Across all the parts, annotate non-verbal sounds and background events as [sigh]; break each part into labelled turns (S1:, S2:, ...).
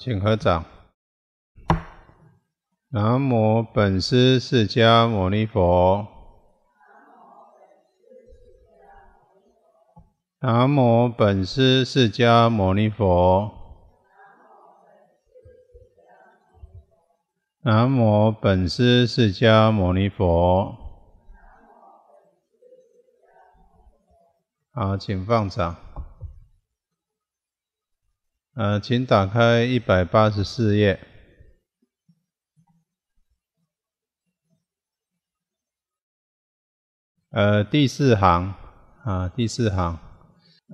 S1: 请合掌。南无本师释迦牟尼佛。南无本师释迦牟尼佛。南无本师释迦牟尼佛。好，请放掌。呃，请打开一百八十四页，呃，第四行啊，第四行，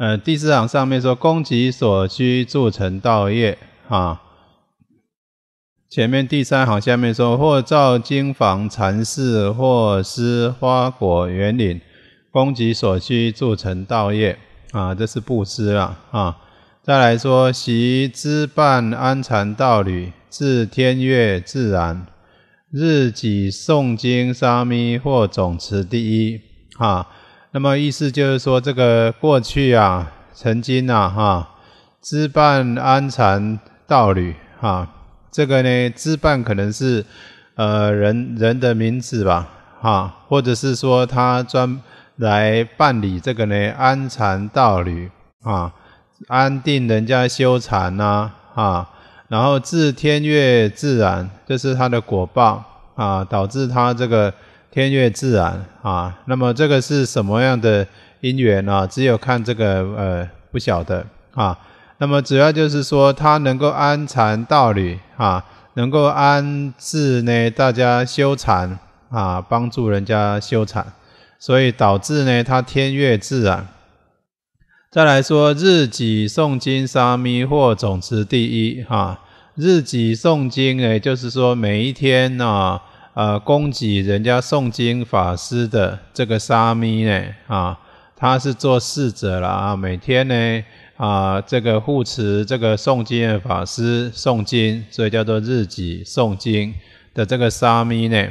S1: 呃，第四行上面说“供给所需，铸成道业”啊。前面第三行下面说：“或造经房禅寺，或施花果园林，供给所需，铸成道业。”啊，这是布施了啊。再来说，习之办安禅道侣，自天月自然，日己诵经沙弥或总持第一。哈，那么意思就是说，这个过去啊，曾经啊，哈，之办安禅道侣，哈，这个呢，之办可能是呃人人的名字吧，哈，或者是说他专来办理这个呢安禅道侣啊。安定人家修禅呐，啊，然后自天乐自然，这是他的果报啊，导致他这个天乐自然啊。那么这个是什么样的因缘呢？只有看这个呃不晓得啊。那么主要就是说他能够安禅道理啊，能够安置呢大家修禅啊，帮助人家修禅，所以导致呢他天乐自然。再来说日己诵经沙弥或种子第一哈，日己诵经哎，就是说每一天呢，呃，供给人家诵经法师的这个沙弥呢，啊，他是做侍者了啊，每天呢，啊，这个护持这个诵经的法师诵经，所以叫做日己诵经的这个沙弥呢。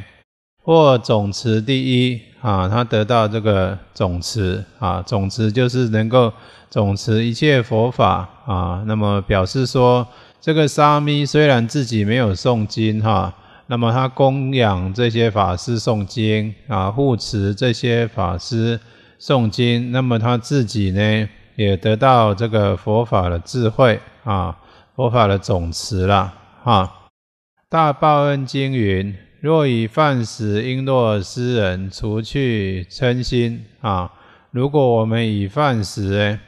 S1: 或总持第一啊，他得到这个总持啊，总持就是能够总持一切佛法啊。那么表示说，这个沙弥虽然自己没有诵经哈，那么他供养这些法师诵经啊，护持这些法师诵经，那么他自己呢也得到这个佛法的智慧啊，佛法的总持了哈。大报恩经云。若以饭食璎珞施人，除去嗔心啊！如果我们以饭食呢？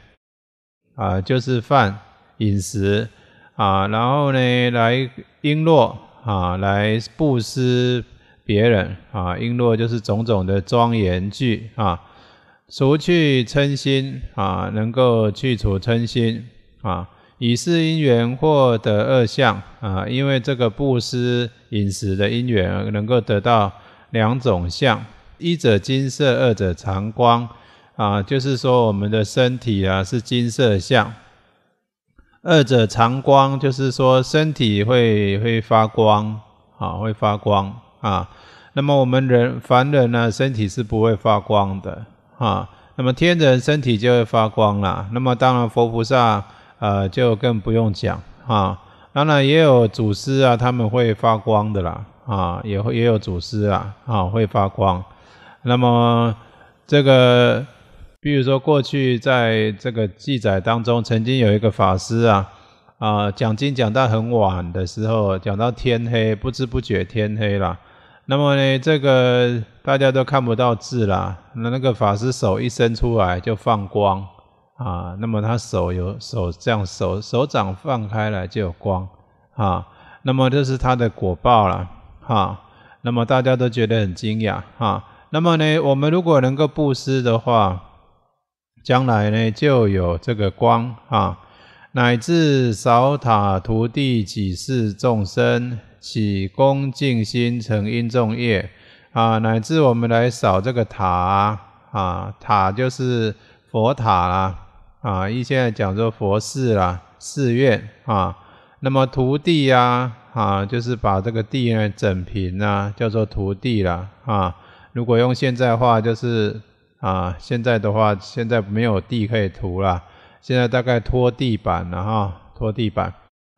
S1: 啊，就是饭饮食啊，然后呢来璎珞啊，来布施别人啊，璎珞就是种种的庄严具啊，除去嗔心啊，能够去除嗔心啊，以是因缘获得二相啊，因为这个布施。饮食的因缘，能够得到两种相：一者金色，二者常光。啊，就是说我们的身体啊是金色相；二者常光，就是说身体会会发光，啊，会发光。啊，那么我们人凡人呢，身体是不会发光的，啊，那么天人身体就会发光了。那么当然佛菩萨，呃，就更不用讲，啊。当然也有祖师啊，他们会发光的啦，啊，也会也有祖师啊，啊，会发光。那么这个，比如说过去在这个记载当中，曾经有一个法师啊，啊，讲经讲到很晚的时候，讲到天黑，不知不觉天黑了。那么呢，这个大家都看不到字了，那那个法师手一伸出来就放光。啊，那么他手有手这样手手掌放开来就有光，啊，那么这是他的果报了，哈，那么大家都觉得很惊讶，哈，那么呢，我们如果能够布施的话，将来呢就有这个光，啊，乃至扫塔徒弟几世众生起恭敬心，成因种业，啊，乃至我们来扫这个塔啊，啊，塔就是佛塔啊。啊，一现在讲说佛寺啦，寺院啊，那么徒弟啊，啊，就是把这个地呢整平啦，叫做徒弟了啊。如果用现在话，就是啊，现在的话，现在没有地可以涂了，现在大概拖地板了哈，拖地板，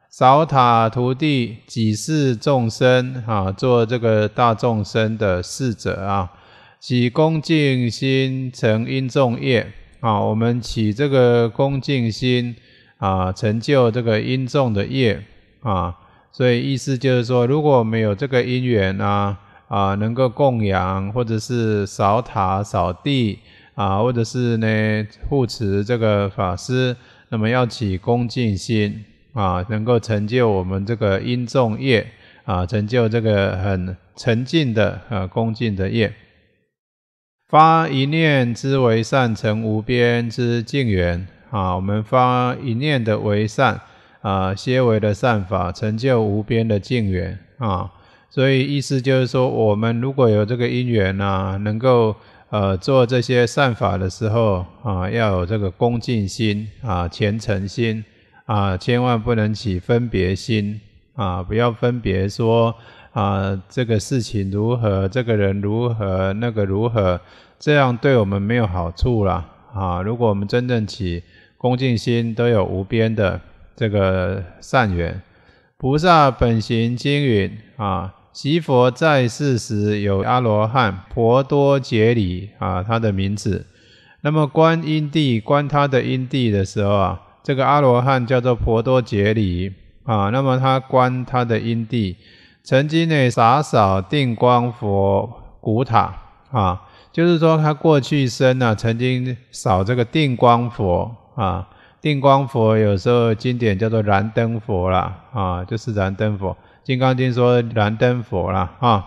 S1: 扫塔、徒弟，济世众生啊，做这个大众生的侍者啊，起恭敬心，成因众业。啊，我们起这个恭敬心啊，成就这个因重的业啊，所以意思就是说，如果没有这个因缘啊啊，能够供养或者是扫塔扫地啊，或者是呢护持这个法师，那么要起恭敬心啊，能够成就我们这个因重业啊，成就这个很沉静的啊恭敬的业。发一念之为善，成无边之净缘。啊，我们发一念的为善，啊，些为的善法，成就无边的净缘。啊，所以意思就是说，我们如果有这个因缘呢，能够呃做这些善法的时候，啊，要有这个恭敬心，啊，虔诚心，啊，千万不能起分别心，啊，不要分别说。啊，这个事情如何？这个人如何？那个如何？这样对我们没有好处啦。啊！如果我们真正起恭敬心，都有无边的这个善缘。菩萨本行经云啊，习佛在世时有阿罗汉婆多杰里啊，他的名字。那么观因地观他的因地的时候啊，这个阿罗汉叫做婆多杰里啊，那么他观他的因地。曾经呢，洒扫定光佛古塔啊，就是说他过去生呢，曾经扫这个定光佛啊，定光佛有时候经典叫做燃灯佛啦，啊，就是燃灯佛，《金刚经》说燃灯佛啦，啊。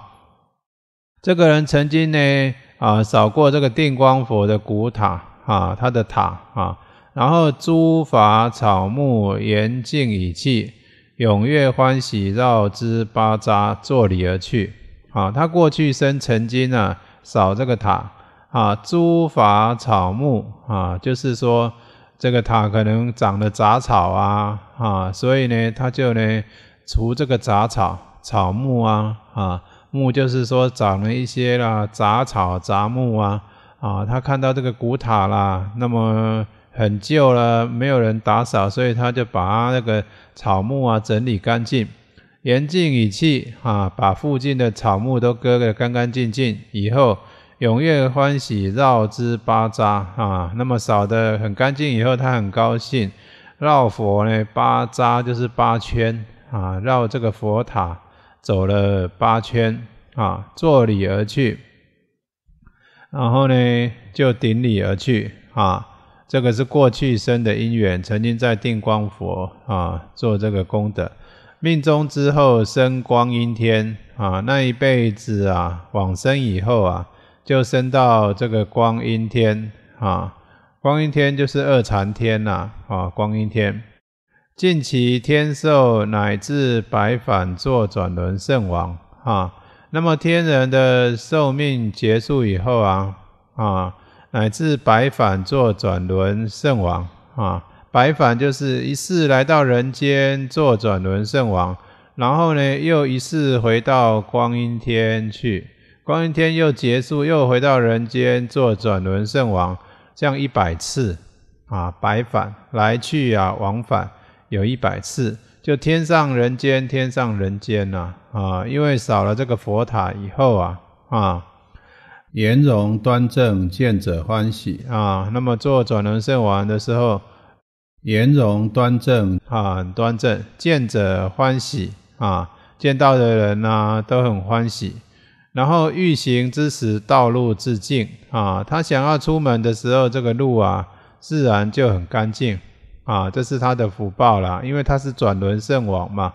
S1: 这个人曾经呢啊，扫过这个定光佛的古塔啊，他的塔啊，然后诸法草木言尽以气。踊跃欢喜，绕之巴扎作礼而去。啊，他过去生曾经啊扫这个塔啊，诸法草木啊，就是说这个塔可能长了杂草啊，啊，所以呢，他就呢除这个杂草草木啊，啊，木就是说长了一些啦杂草杂木啊，啊，他看到这个古塔啦，那么。很旧了，没有人打扫，所以他就把那个草木啊整理干净，严禁以气啊，把附近的草木都割得干干净净。以后踊跃欢喜，绕之八扎啊，那么扫得很干净以后，他很高兴，绕佛呢八扎就是八圈啊，绕这个佛塔走了八圈啊，作礼而去，然后呢就顶礼而去啊。这个是过去生的因缘，曾经在定光佛啊做这个功德，命中之后升光阴天啊，那一辈子啊往生以后啊，就升到这个光阴天啊，光阴天就是二禅天呐啊，光阴天近期天寿乃至百反作转轮圣王啊，那么天人的寿命结束以后啊啊。乃至百返坐转轮圣王啊，百返就是一世来到人间做转轮圣王，然后呢又一世回到光阴天去，光阴天又结束又回到人间做转轮圣王，这样一百次啊，百返来去啊往返有一百次，就天上人间天上人间呐啊，因为少了这个佛塔以后啊啊。颜容端正，见者欢喜啊！那么做转轮圣王的时候，颜容端正啊，很端正，见者欢喜啊，见到的人呢都很欢喜。然后欲行之时，道路自净啊，他想要出门的时候，这个路啊自然就很干净啊，这是他的福报啦，因为他是转轮圣王嘛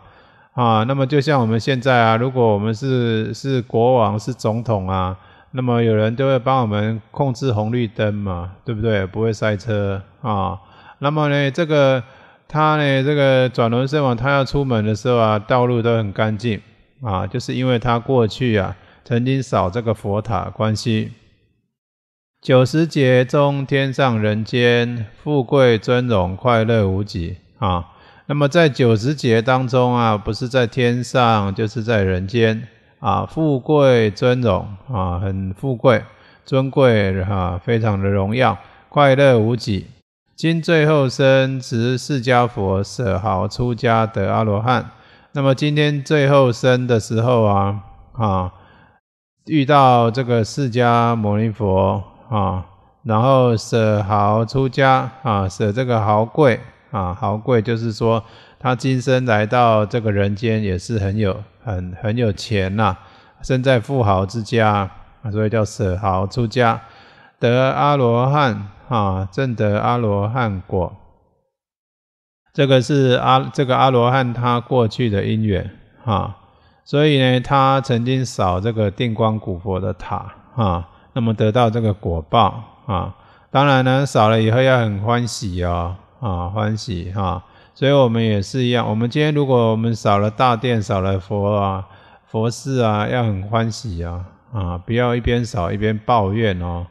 S1: 啊。那么就像我们现在啊，如果我们是是国王、是总统啊。那么有人都会帮我们控制红绿灯嘛，对不对？不会塞车啊。那么呢，这个他呢，这个转轮圣王，他要出门的时候啊，道路都很干净啊，就是因为他过去啊，曾经扫这个佛塔关系。九十劫中，天上人间，富贵尊荣，快乐无极啊。那么在九十劫当中啊，不是在天上，就是在人间。啊，富贵尊荣啊，很富贵，尊贵啊，非常的荣耀，快乐无极。今最后生值释迦佛舍豪出家得阿罗汉。那么今天最后生的时候啊，啊，遇到这个释迦牟尼佛啊，然后舍豪出家啊，舍这个豪贵啊，豪贵就是说。他今生来到这个人间也是很有很很有钱呐，生在富豪之家所以叫舍豪出家，得阿罗汉啊，正得阿罗汉果。这个是阿这个阿罗汉他过去的因缘啊，所以呢，他曾经扫这个定光古佛的塔啊，那么得到这个果报啊，当然呢，扫了以后要很欢喜哦啊，欢喜哈。所以我们也是一样，我们今天如果我们少了大殿、少了佛啊、佛事啊，要很欢喜啊啊，不要一边扫一边抱怨哦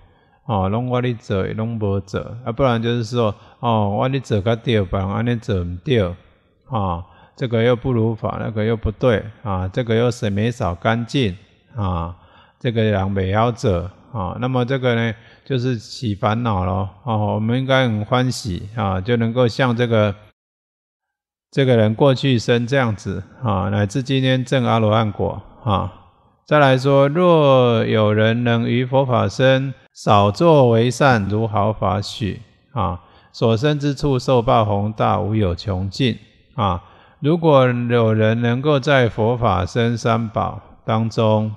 S1: 哦，拢我哩做拢无做，啊不然就是说哦我哩做个掉，反而俺哩做唔掉啊，这个又不如法，那个又不对啊，这个又是没扫干净啊，这个也没要折啊，那么这个呢就是起烦恼了。啊，我们应该很欢喜啊，就能够像这个。这个人过去生这样子啊，乃至今天正阿罗汉果啊。再来说，若有人能于佛法生少作，为善如毫法许啊，所生之处受报宏大，无有穷尽啊。如果有人能够在佛法生三宝当中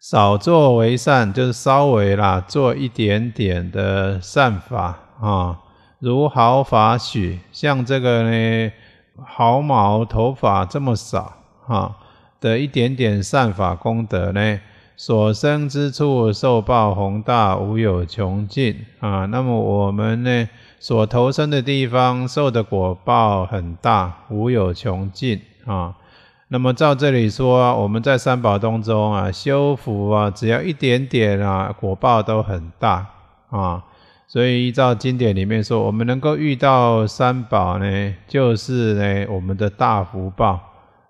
S1: 少作为善，就是稍微啦，做一点点的善法啊。如毫发许，像这个呢，毫毛头发这么少，哈，的一点点善法功德呢，所生之处，受报宏大，无有穷尽啊。那么我们呢，所投生的地方，受的果报很大，无有穷尽啊。那么照这里说，我们在三宝当中啊，修福啊，只要一点点啊，果报都很大啊。所以依照经典里面说，我们能够遇到三宝呢，就是呢我们的大福报。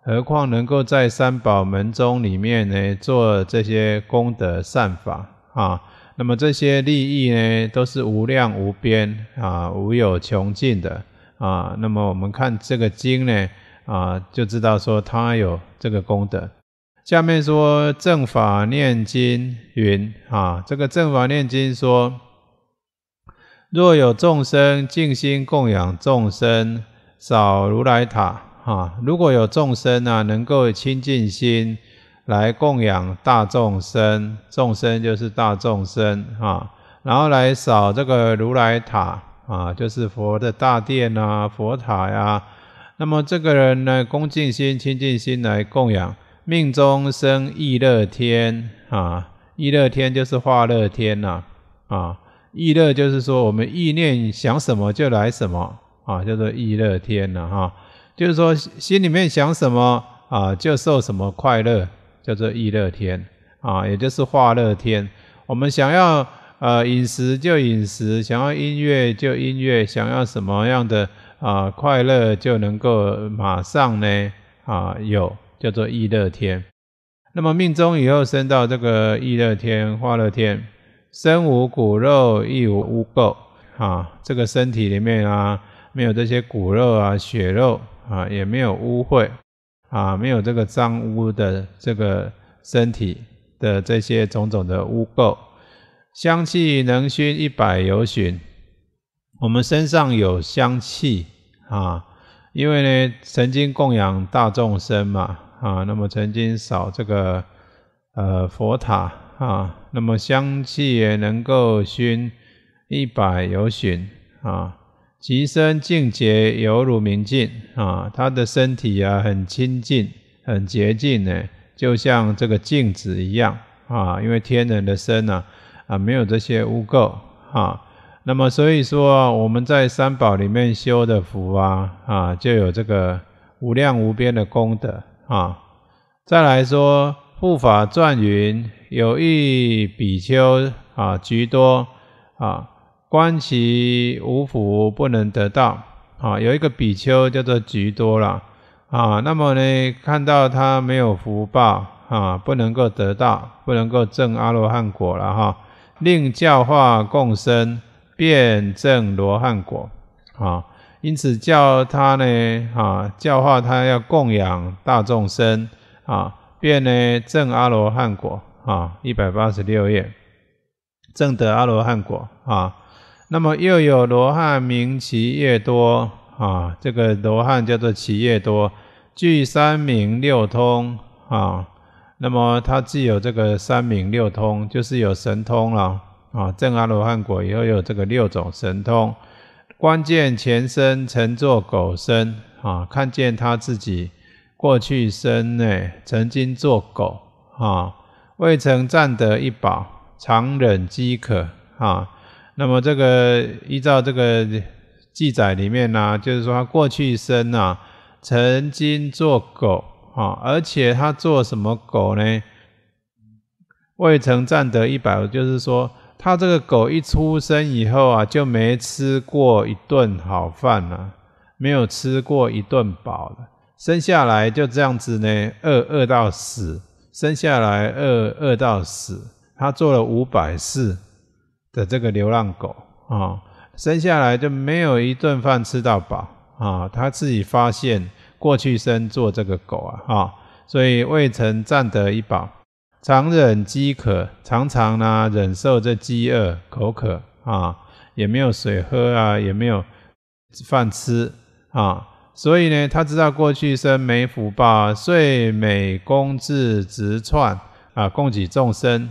S1: 何况能够在三宝门中里面呢做这些功德善法啊，那么这些利益呢都是无量无边啊，无有穷尽的啊。那么我们看这个经呢啊，就知道说它有这个功德。下面说正法念经云啊，这个正法念经说。若有众生静心供养众生，扫如来塔啊！如果有众生啊，能够清净心来供养大众生，众生就是大众生啊。然后来扫这个如来塔啊，就是佛的大殿呐，佛塔呀。那么这个人呢，恭敬心、清净心来供养，命中生意乐天啊，意乐天就是化乐天呐啊。意乐就是说，我们意念想什么就来什么啊，叫做意乐天了哈。就是说，心里面想什么啊，就受什么快乐，叫做意乐天啊，也就是化乐天。我们想要呃饮食就饮食，想要音乐就音乐，想要什么样的啊快乐就能够马上呢啊有，叫做意乐天。那么命中以后升到这个意乐天、化乐天。身无骨肉亦无污垢，啊，这个身体里面啊，没有这些骨肉啊、血肉啊，也没有污秽，啊，没有这个脏污的这个身体的这些种种的污垢。香气能熏一百有寻，我们身上有香气啊，因为呢，曾经供养大众生嘛，啊，那么曾经扫这个呃佛塔啊。那么香气也能够熏一百有旬啊，其身净洁犹如明镜啊，他的身体啊很清净很洁净呢，就像这个镜子一样啊，因为天人的身呐啊没有这些污垢啊，那么所以说我们在三宝里面修的福啊啊就有这个无量无边的功德啊，再来说。《不法传》云：有一比丘啊，居多啊，观其无福，不能得道啊。有一个比丘叫做居多了啊，那么呢，看到他没有福报啊，不能够得道，不能够证阿罗汉果了哈。令教化共生，便证罗汉果啊。因此教他呢啊，教化他要供养大众生啊。便呢正阿罗汉果啊，一百八十六页，正得阿罗汉果啊。那么又有罗汉名其叶多啊，这个罗汉叫做其叶多，具三明六通啊。那么他既有这个三明六通，就是有神通了啊。正阿罗汉果以后有这个六种神通，关键前身乘坐狗身啊，看见他自己。过去生呢，曾经做狗啊，未曾占得一饱，常忍饥渴啊。那么这个依照这个记载里面呢，就是说他过去生啊，曾经做狗啊，而且他做什么狗呢？未曾占得一饱，就是说他这个狗一出生以后啊，就没吃过一顿好饭呢，没有吃过一顿饱的。生下来就这样子呢，饿饿到死。生下来饿饿到死，他做了五百次的这个流浪狗啊，生下来就没有一顿饭吃到饱啊。他自己发现过去生做这个狗啊，哈，所以未曾暂得一饱，常忍饥渴，常常呢忍受这饥饿、口渴啊，也没有水喝啊，也没有饭吃啊。所以呢，他知道过去生没福报，遂美工自直串啊，供给众生。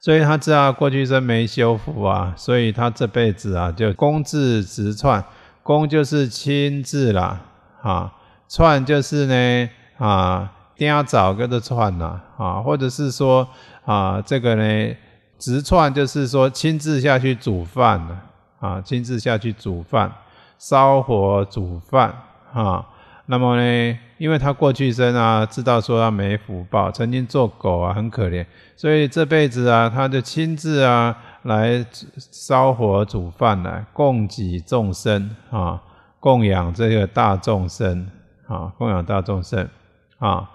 S1: 所以他知道过去生没修福啊，所以他这辈子啊，就工字直串。工就是亲自啦，啊，串就是呢，啊，一定要找个的串呐，啊，或者是说啊，这个呢，直串就是说亲自下去煮饭了，啊，亲自下去煮饭。烧火煮饭啊，那么呢，因为他过去生啊，知道说他没福报，曾经做狗啊，很可怜，所以这辈子啊，他就亲自啊来烧火煮饭来供给众生啊，供养这个大众生啊，供养大众生啊，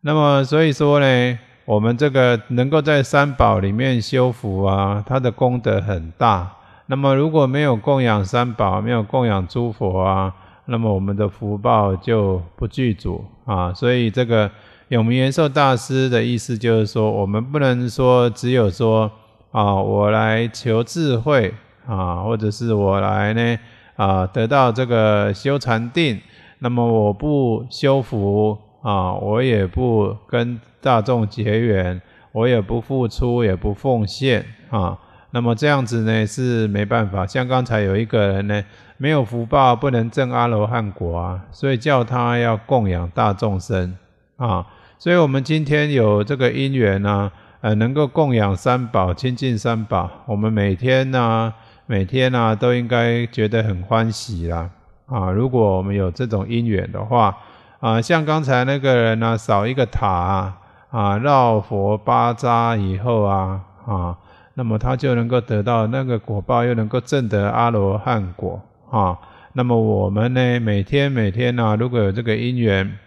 S1: 那么所以说呢，我们这个能够在三宝里面修福啊，他的功德很大。那么如果没有供养三宝，没有供养诸佛啊，那么我们的福报就不具足啊。所以这个永明延寿大师的意思就是说，我们不能说只有说啊，我来求智慧啊，或者是我来呢啊得到这个修禅定，那么我不修福啊，我也不跟大众结缘，我也不付出，也不奉献啊。那么这样子呢是没办法，像刚才有一个人呢，没有福报，不能证阿罗汉果啊，所以叫他要供养大众生啊。所以，我们今天有这个因缘呢，呃，能够供养三宝、亲近三宝，我们每天呢，每天呢，都应该觉得很欢喜啦啊。如果我们有这种因缘的话啊，像刚才那个人呢，扫一个塔啊，绕佛八匝以后啊，啊。那么他就能够得到那个果报，又能够证得阿罗汉果啊。那么我们呢，每天每天呢，如果有这个因缘，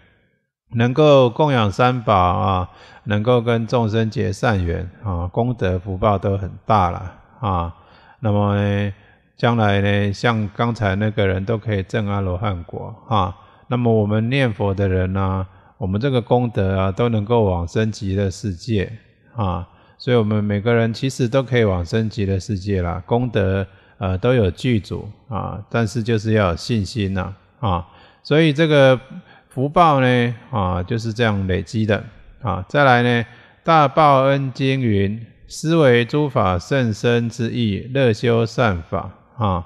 S1: 能够供养三宝啊，能够跟众生结善缘啊，功德福报都很大了啊。那么呢，将来呢，像刚才那个人都可以证阿罗汉果啊。那么我们念佛的人呢，我们这个功德啊，都能够往生极乐世界啊。所以我们每个人其实都可以往升级的世界啦，功德呃都有具足啊，但是就是要有信心呐啊，所以这个福报呢啊就是这样累积的啊，再来呢大报恩经云，思维诸法甚深之意，乐修善法啊，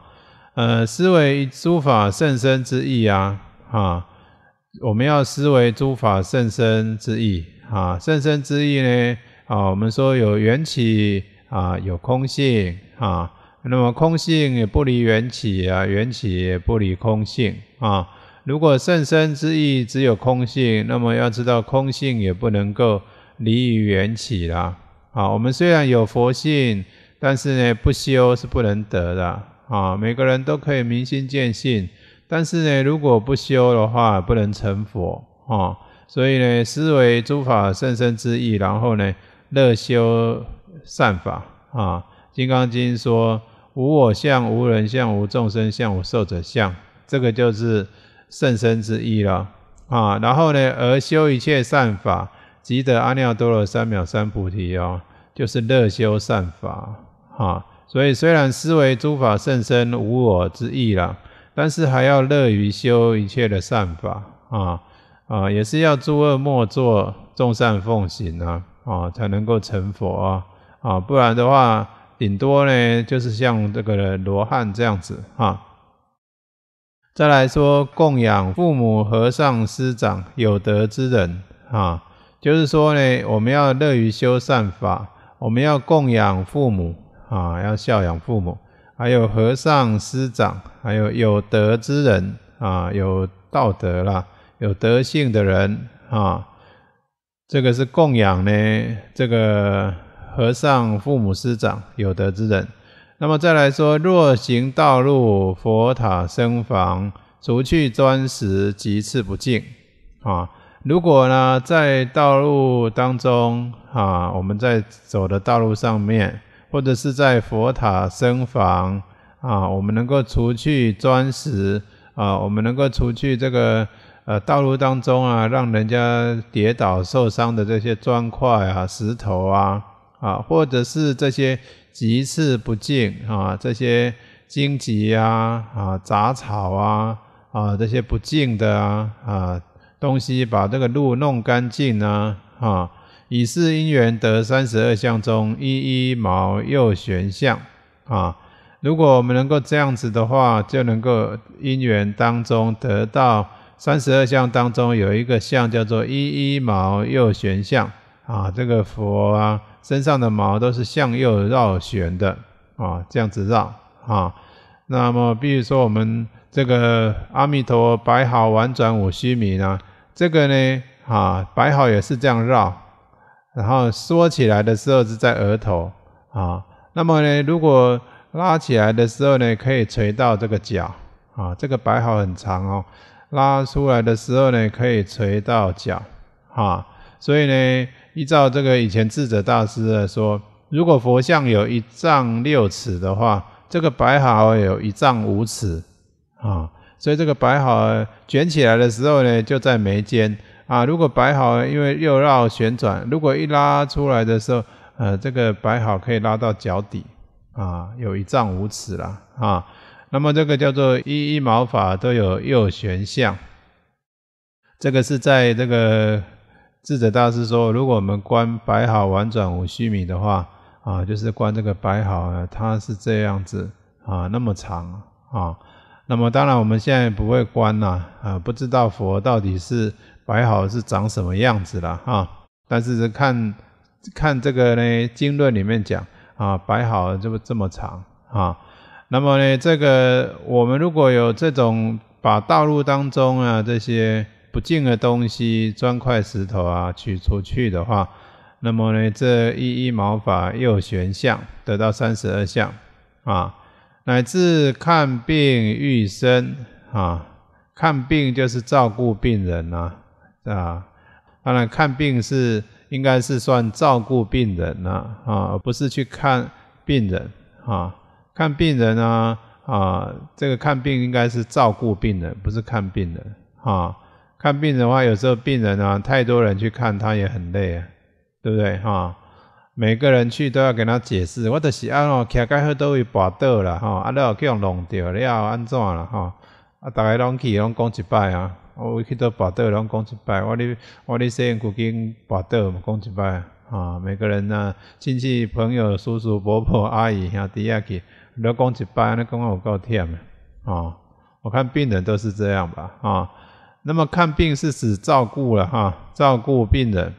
S1: 呃思维诸法甚深之意啊啊，我们要思维诸法甚深之意啊，甚深之意呢。啊，我们说有缘起啊，有空性啊。那么空性也不离缘起啊，缘起也不离空性啊。如果甚深之意只有空性，那么要知道空性也不能够离于缘起啦。啊，我们虽然有佛性，但是呢不修是不能得的啊。每个人都可以明心见性，但是呢如果不修的话，不能成佛啊。所以呢，思维诸法甚深之意，然后呢。乐修善法啊，《金刚经》说无我相、无人相、无众生相、无寿者相，这个就是圣身之意了啊。然后呢，而修一切善法，即得阿耨多罗三藐三菩提哦，就是乐修善法啊。所以虽然思维诸法圣身无我之意了，但是还要乐于修一切的善法啊啊，也是要诸恶莫作，众善奉行啊。啊，才能够成佛啊！啊，不然的话，顶多呢就是像这个罗汉这样子啊。再来说供养父母、和尚、师长、有德之人啊，就是说呢，我们要乐于修善法，我们要供养父母啊，要孝养父母，还有和尚、师长，还有有德之人啊，有道德啦，有德性的人啊。这个是供养呢，这个和尚、父母、师长、有德之人。那么再来说，若行道路、佛塔、生房，除去砖石，即次不净。啊，如果呢，在道路当中啊，我们在走的道路上面，或者是在佛塔、生房啊，我们能够除去砖石啊，我们能够除去这个。呃，道路当中啊，让人家跌倒受伤的这些砖块啊、石头啊，啊，或者是这些棘刺不净啊，这些荆棘啊、啊杂草啊、啊这些不净的啊啊东西，把这个路弄干净呢，啊，以是因缘得三十二相中一一毛右旋相啊。如果我们能够这样子的话，就能够因缘当中得到。三十二相当中有一个相叫做一一毛右旋相啊，这个佛啊身上的毛都是向右绕旋的啊，这样子绕啊。那么，比如说我们这个阿弥陀白毫宛转五须弥呢，这个呢啊白毫也是这样绕，然后缩起来的时候是在额头啊。那么呢，如果拉起来的时候呢，可以垂到这个脚啊，这个白毫很长哦。拉出来的时候呢，可以垂到脚，哈，所以呢，依照这个以前智者大师的说，如果佛像有一丈六尺的话，这个摆好有一丈五尺，啊，所以这个摆好卷起来的时候呢，就在眉间，啊，如果摆好，因为又绕旋转，如果一拉出来的时候，呃，这个摆好可以拉到脚底，啊，有一丈五尺了，啊。那么这个叫做一一毛法都有右旋相，这个是在这个智者大师说，如果我们观摆好玩转五须弥的话，啊，就是观这个摆好，它是这样子啊，那么长啊。那么当然我们现在不会观呐，啊，不知道佛到底是摆好是长什么样子了哈。但是看看这个呢，经论里面讲啊，摆好这么这么长啊。那么呢，这个我们如果有这种把道路当中啊这些不净的东西、砖块、石头啊取出去的话，那么呢，这一一毛法又玄相得到三十二相啊，乃至看病愈身啊，看病就是照顾病人呐啊，当然看病是应该是算照顾病人呐啊，不是去看病人啊。看病人啊，啊，这个看病应该是照顾病人，不是看病人啊。看病人的话，有时候病人啊，太多人去看他也很累啊，对不对哈？每个人去都要跟他解释。我的是安哦，吃开后都会拔倒了哈，阿廖将弄掉，了，要安怎了哈？啊，大家拢去拢讲一摆啊，我去到跋倒拢讲一摆，我哩我哩先古经倒嘛，讲一摆啊。每个人呢，亲戚朋友、叔叔、伯伯、阿姨，下底阿去。那供几拜，那供养我够忝啊！我看病人都是这样吧啊。那么看病是指照顾了哈，照顾病人。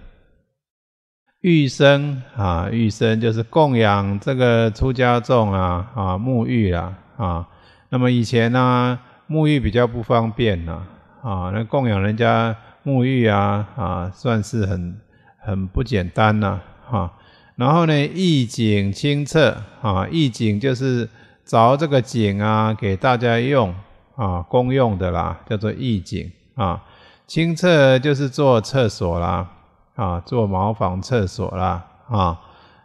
S1: 育生啊，浴生就是供养这个出家众啊啊，沐浴啊啊。那么以前呢，沐浴比较不方便呐啊，那供养人家沐浴啊啊，算是很很不简单呐哈。然后呢，意景清澈啊，意景就是凿这个井啊，给大家用啊，公用的啦，叫做意景啊。清澈就是做厕所啦，啊，做茅房厕所啦啊。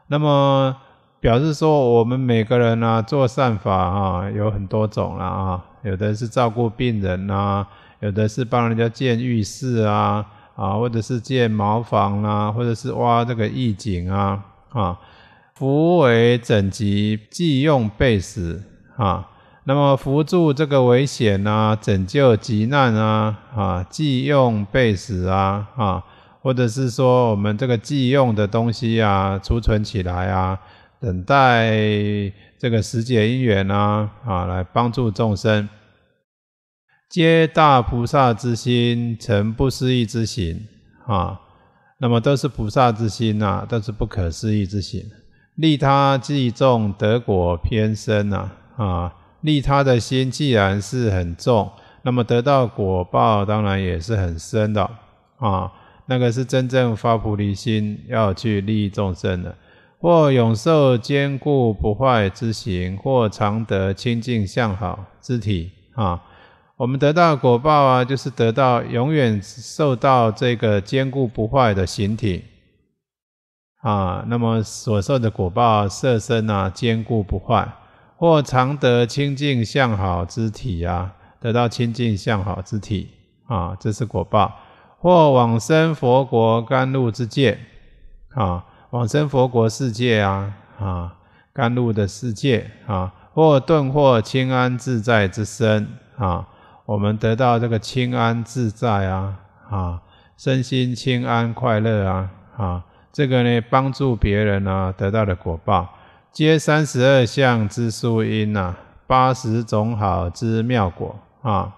S1: 那么表示说，我们每个人呢，做善法啊，有很多种了啊。有的是照顾病人呐，有的是帮人家建浴室啊，啊，或者是建茅房啦，或者是挖这个意井啊。啊，扶为整集，即用备死啊。那么扶助这个危险啊，拯救急难啊，啊，即用备死啊，啊，或者是说我们这个即用的东西啊，储存起来啊，等待这个时节因缘啊啊，来帮助众生。皆大菩萨之心，成不思议之行啊。那么都是菩萨之心呐，都是不可思议之心，利他既重，得果偏深呐。啊，利他的心既然是很重，那么得到果报当然也是很深的。啊，那个是真正发菩提心要去利益众生的，或永受坚固不坏之行，或常得清净向好之体，啊。我们得到果报啊，就是得到永远受到这个坚固不坏的形体啊。那么所受的果报，色身啊坚固不坏，或常得清净相好之体啊，得到清净相好之体啊，这是果报。或往生佛国甘露之界啊，往生佛国世界啊啊，甘露的世界啊，或顿或清安自在之身啊。我们得到这个清安自在啊，啊，身心清安快乐啊，啊，这个呢帮助别人啊得到的果报，皆三十二相之殊因呐，八十种好之妙果啊。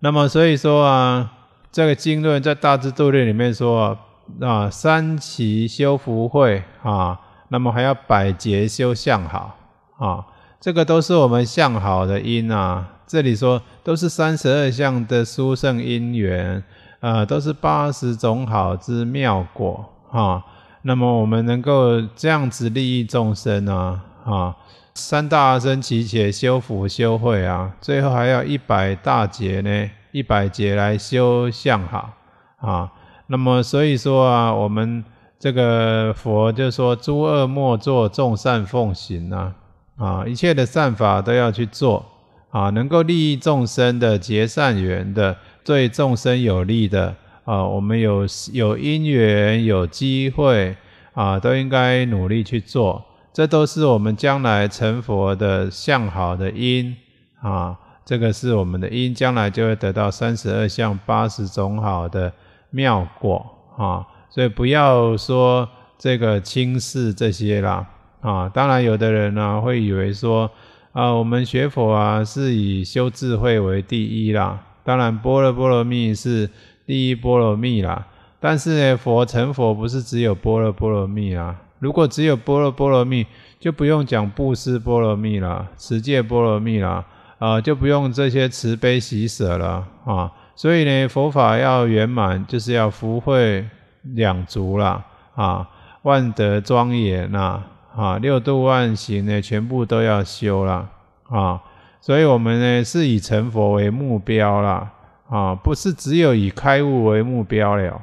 S1: 那么所以说啊，这个经论在大智度论里面说啊，三七修福慧啊，那么还要百劫修相好啊，这个都是我们相好的因啊。这里说都是三十二相的殊胜因缘，啊，都是八十种好之妙果，啊。那么我们能够这样子利益众生啊，啊，三大生其且劫修福修慧啊，最后还要一百大劫呢，一百劫来修相好，啊，那么所以说啊，我们这个佛就说诸恶莫作，众善奉行啊，啊，一切的善法都要去做。啊，能够利益众生的结善缘的，对众生有利的啊，我们有有因缘有机会啊，都应该努力去做。这都是我们将来成佛的向好的因啊，这个是我们的因，将来就会得到三十二相八十种好的妙果啊。所以不要说这个轻视这些啦啊，当然有的人呢会以为说。啊，我们学佛啊，是以修智慧为第一啦。当然，般若波罗蜜是第一波罗蜜啦。但是呢，佛成佛不是只有般若波罗蜜啊。如果只有般若波罗蜜，就不用讲布施波罗蜜啦、持戒波罗蜜啦，啊，就不用这些慈悲喜舍了啊。所以呢，佛法要圆满，就是要福慧两足啦，啊，万德庄严啊。啊，六度万行呢，全部都要修啦。啊！所以，我们呢是以成佛为目标啦。啊，不是只有以开悟为目标了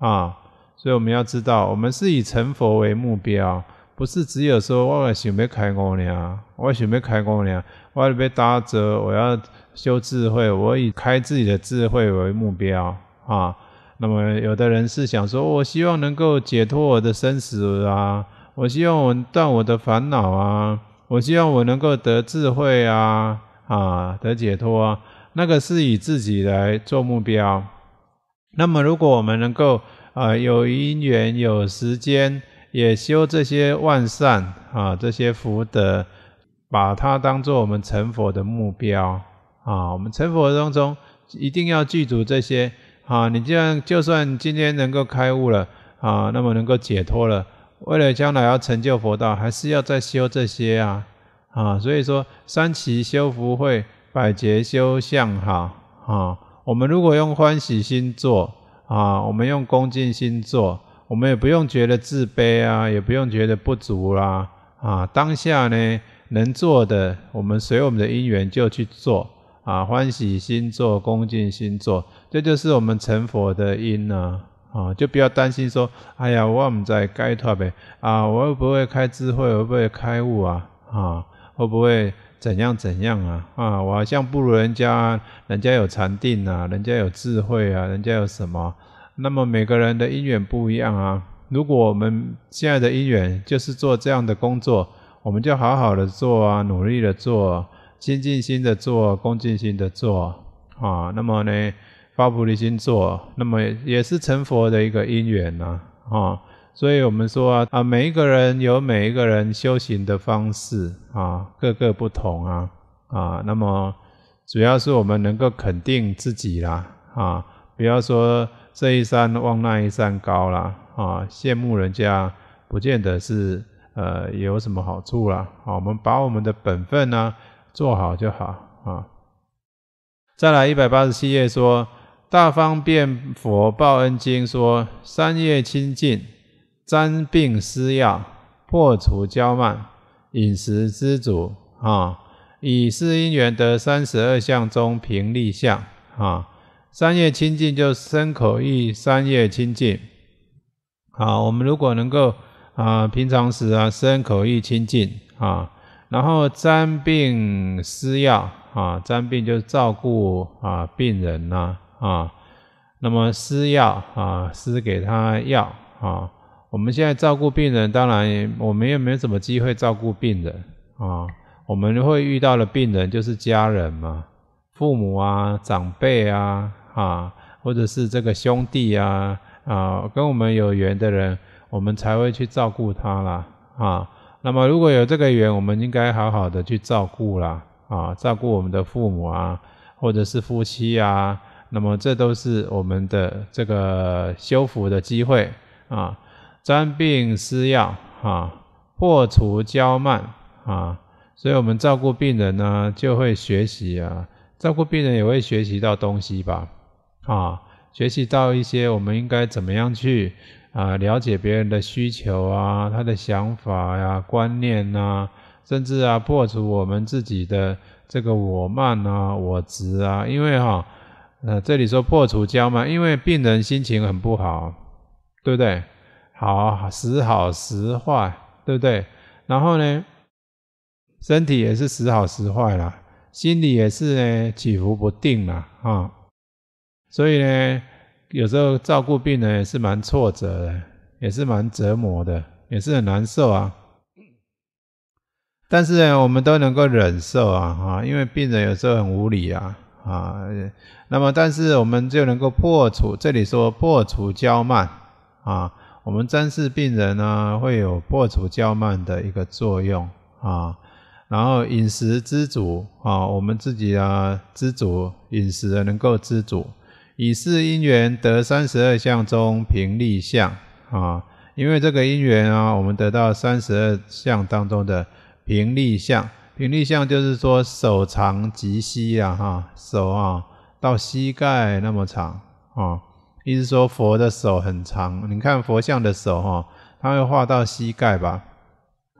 S1: 啊！所以，我们要知道，我们是以成佛为目标，不是只有说万行没开悟呢，我行没开悟呢，我要被打折，我要修智慧，我以开自己的智慧为目标啊！那么，有的人是想说，我希望能够解脱我的生死啊。我希望我断我的烦恼啊！我希望我能够得智慧啊啊得解脱啊！那个是以自己来做目标。那么，如果我们能够啊有因缘、有时间，也修这些万善啊，这些福德，把它当做我们成佛的目标啊。我们成佛当中一定要记住这些啊！你既然就算今天能够开悟了啊，那么能够解脱了。为了将来要成就佛道，还是要再修这些啊，啊，所以说三七修福慧，百劫修相哈啊。我们如果用欢喜心做啊，我们用恭敬心做，我们也不用觉得自卑啊，也不用觉得不足啦啊。当下呢，能做的，我们随我们的因缘就去做啊，欢喜心做，恭敬心做，这就是我们成佛的因啊。啊，就不要担心说，哎呀，我们在该做呗。啊，我会不会开智慧？会不会开悟啊？啊，会不会怎样怎样啊？啊，我好像不如人家，人家有禅定啊，人家有智慧啊，人家有什么？那么每个人的因缘不一样啊。如果我们现在的因缘就是做这样的工作，我们就好好的做啊，努力的做，心净心的做，恭敬心的做啊。那么呢？发菩提心做，那么也是成佛的一个因缘呐，啊，所以我们说啊，每一个人有每一个人修行的方式啊，各个不同啊，啊，那么主要是我们能够肯定自己啦，啊，不要说这一山望那一山高啦，啊，羡慕人家不见得是呃有什么好处啦，啊，我们把我们的本分呢做好就好啊。再来一百八十七页说。大方便佛报恩经说：三业清净，沾病施药，破除骄慢，饮食知足。啊，以是因缘得三十二相中平立相。啊，三业清净就身口意三业清净。啊，我们如果能够啊平常时啊身口意清净啊，然后沾病施药啊，沾病就是照顾啊病人呐。啊，那么施药啊，施给他药啊。我们现在照顾病人，当然我们也没有什么机会照顾病人啊。我们会遇到的病人就是家人嘛，父母啊，长辈啊，啊，或者是这个兄弟啊，啊，跟我们有缘的人，我们才会去照顾他啦啊。那么如果有这个缘，我们应该好好的去照顾啦啊，照顾我们的父母啊，或者是夫妻啊。那么这都是我们的这个修复的机会啊，沾病施药啊，破除娇慢啊，所以我们照顾病人呢，就会学习啊，照顾病人也会学习到东西吧啊，学习到一些我们应该怎么样去啊，了解别人的需求啊，他的想法呀、观念呐，甚至啊，破除我们自己的这个我慢啊、我执啊，因为哈。那这里说破除焦嘛，因为病人心情很不好，对不对？好时好时坏，对不对？然后呢，身体也是时好时坏啦，心里也是呢起伏不定啦，啊。所以呢，有时候照顾病人也是蛮挫折的，也是蛮折磨的，也是很难受啊。但是呢，我们都能够忍受啊，哈，因为病人有时候很无理啊。啊，那么但是我们就能够破除，这里说破除较慢啊。我们针刺病人呢，会有破除较慢的一个作用啊。然后饮食知足啊，我们自己啊知足，饮食能够知足，以是因缘得三十二相中平立相啊。因为这个因缘啊，我们得到三十二相当中的平立相。频率相就是说手长及膝呀，哈，手啊到膝盖那么长啊，意思说佛的手很长。你看佛像的手哈，它会画到膝盖吧？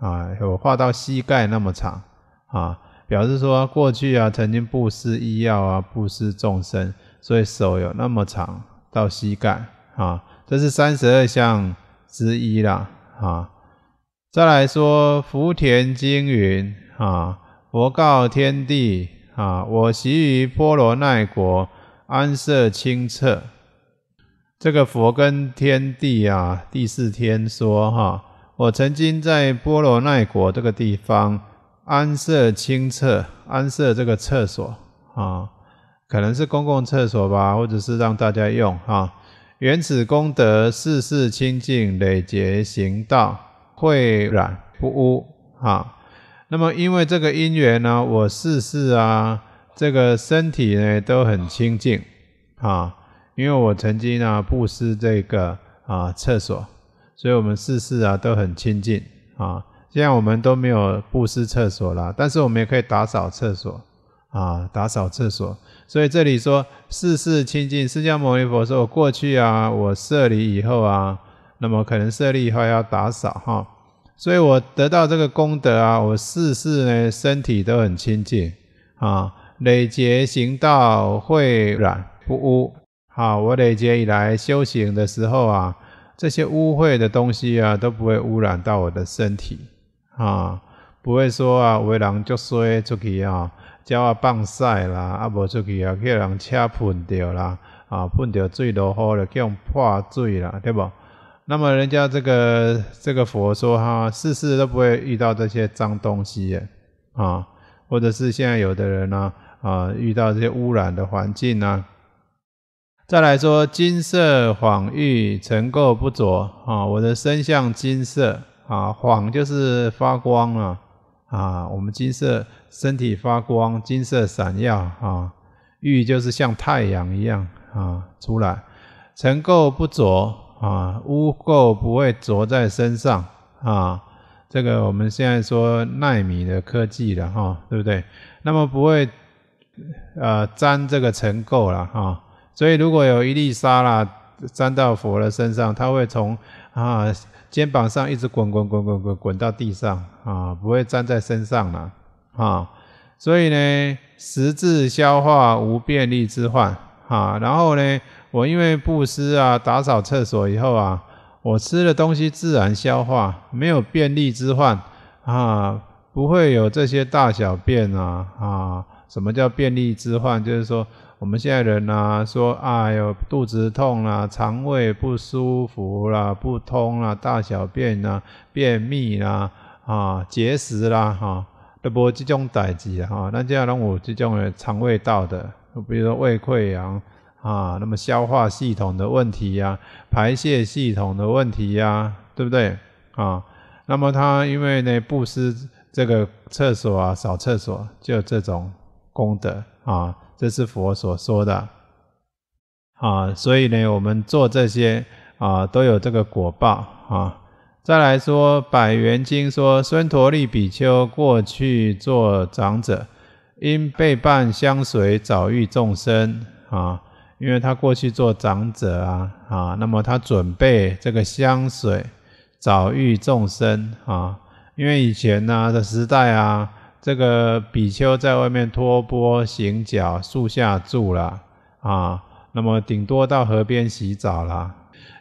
S1: 啊，有画到膝盖那么长啊，表示说过去啊曾经布施医药啊，布施众生，所以手有那么长到膝盖啊，这是三十二相之一啦啊。再来说福田经云。啊！佛告天地啊，我习于波罗奈国安设清澈。这个佛跟天地啊，第四天说哈，我曾经在波罗奈国这个地方安设清澈，安设这个厕所啊，可能是公共厕所吧，或者是让大家用啊。原始功德，世事清净，累劫行道，秽染不污啊。那么因为这个因缘呢，我世事啊，这个身体呢都很清净，啊，因为我曾经呢布施这个啊厕所，所以我们世事啊都很清净啊。现在我们都没有布施厕所了，但是我们也可以打扫厕所啊，打扫厕所。所以这里说世事清净，释迦牟尼佛说，我过去啊，我舍利以后啊，那么可能舍利以后要打扫哈。所以我得到这个功德啊，我事事呢身体都很清净啊，累劫行道，会染不污。好，我累劫以来修行的时候啊，这些污秽的东西啊，都不会污染到我的身体啊，不会说啊，为人就衰出去啊，叫啊棒晒啦，啊无出去啊，叫人车喷掉啦，啊喷掉水落雨了，叫人破水啦，对不？那么人家这个这个佛说哈，世世都不会遇到这些脏东西，啊，或者是现在有的人呢，啊，遇到这些污染的环境呢，再来说金色晃欲尘垢不着啊，我的身像金色啊，晃就是发光啊啊，我们金色身体发光，金色闪耀啊，玉就是像太阳一样啊出来，尘垢不着。啊，污垢不会着在身上啊。这个我们现在说纳米的科技了哈，对不对？那么不会呃沾这个尘垢了哈。所以如果有一粒沙啦沾到佛的身上，它会从啊肩膀上一直滚滚滚滚滚滚到地上啊，不会沾在身上了啊。所以呢，十字消化无便利之患啊。然后呢？我因为布施啊，打扫厕所以后啊，我吃的东西自然消化，没有便利之患啊，不会有这些大小便啊啊。什么叫便利之患？就是说我们现在人呐，说哎呦肚子痛啦，肠胃不舒服啦，不通啦，大小便啊，便秘啦啊结石啦哈，都各种累积哈。那这样让我这种的肠胃道的，比如说胃溃疡。啊，那么消化系统的问题呀，排泄系统的问题呀，对不对？啊，那么他因为呢，布施这个厕所啊，扫厕所就这种功德啊，这是佛所说的啊，所以呢，我们做这些啊，都有这个果报啊。再来说《百元经》说，孙陀利比丘过去做长者，因背伴相随，早遇众生啊。因为他过去做长者啊，啊，那么他准备这个香水，早育众生啊。因为以前呢的时代啊，这个比丘在外面拖波行脚，树下住了啊，那么顶多到河边洗澡啦。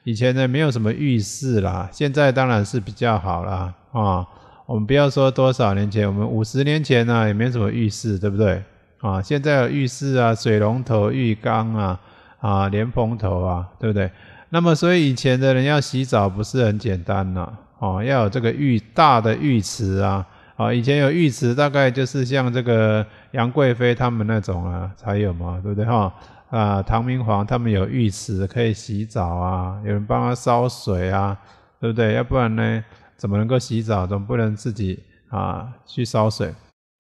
S1: 以前呢，没有什么浴室啦，现在当然是比较好啦。啊。我们不要说多少年前，我们五十年前呢，也没什么浴室，对不对？啊，现在有浴室啊，水龙头、浴缸啊。啊，莲蓬头啊，对不对？那么所以以前的人要洗澡不是很简单呐，哦，要有这个浴大的浴池啊，啊，以前有浴池，大概就是像这个杨贵妃他们那种啊才有嘛，对不对哈？啊，唐明皇他们有浴池可以洗澡啊，有人帮他烧水啊，对不对？要不然呢，怎么能够洗澡？怎么不能自己啊去烧水？